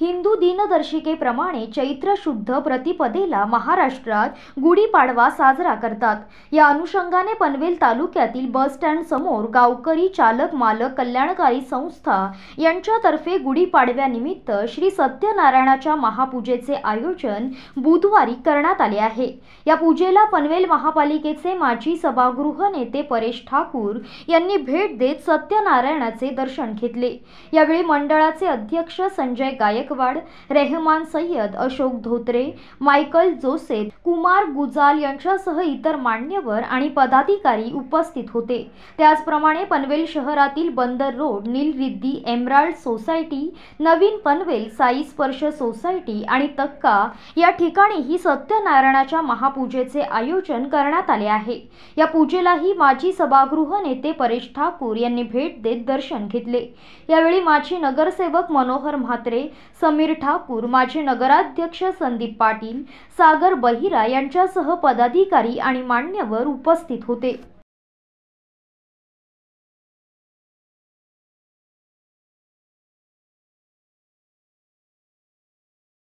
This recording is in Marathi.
हिंदू दिनदर्शिकेप्रमाणे चैत्र शुद्ध प्रतिपदेला महाराष्ट्रात गुढीपाडवा साजरा करतात या अनुषंगाने पनवेल तालुक्यातील बस स्टँड समोर गावकरी चालक मालक कल्याणकारी संस्था यांच्यातर्फे गुढीपाडव्यानिमित्त श्री सत्यनारायणाच्या महापूजेचे आयोजन बुधवारी करण्यात आले आहे या पूजेला पनवेल महापालिकेचे माजी सभागृह नेते परेश ठाकूर यांनी भेट देत सत्यनारायणाचे दर्शन घेतले यावेळी मंडळाचे अध्यक्ष संजय गायक गायकवाड रेहमान सय्यद अशोक धोत्रे मायकल जोसेफ कुमार गुजाल यांच्यासह इतर मान्यवर आणि पदाधिकारी उपस्थित होते त्याचप्रमाणे पनवेल शहरातील Bandar road Neel Neelriddhi emerald society नवीन पनवेल साई स्पर्श सोसायटी आणि तक्का या ठिकाणीही सत्यनारायणाच्या महापूजेचे आयोजन करण्यात आले आहे या पूजेलाही माजी सभागृह नेते परेश ठाकूर यांनी भेट देत दर्शन घेतले यावेळी माजी नगरसेवक मनोहर म्हात्रे समीर ठाकूर माजी नगराध्यक्ष संदीप पाटील सागर बहिरा यांच्यासह पदाधिकारी आणि मान्यवर उपस्थित होते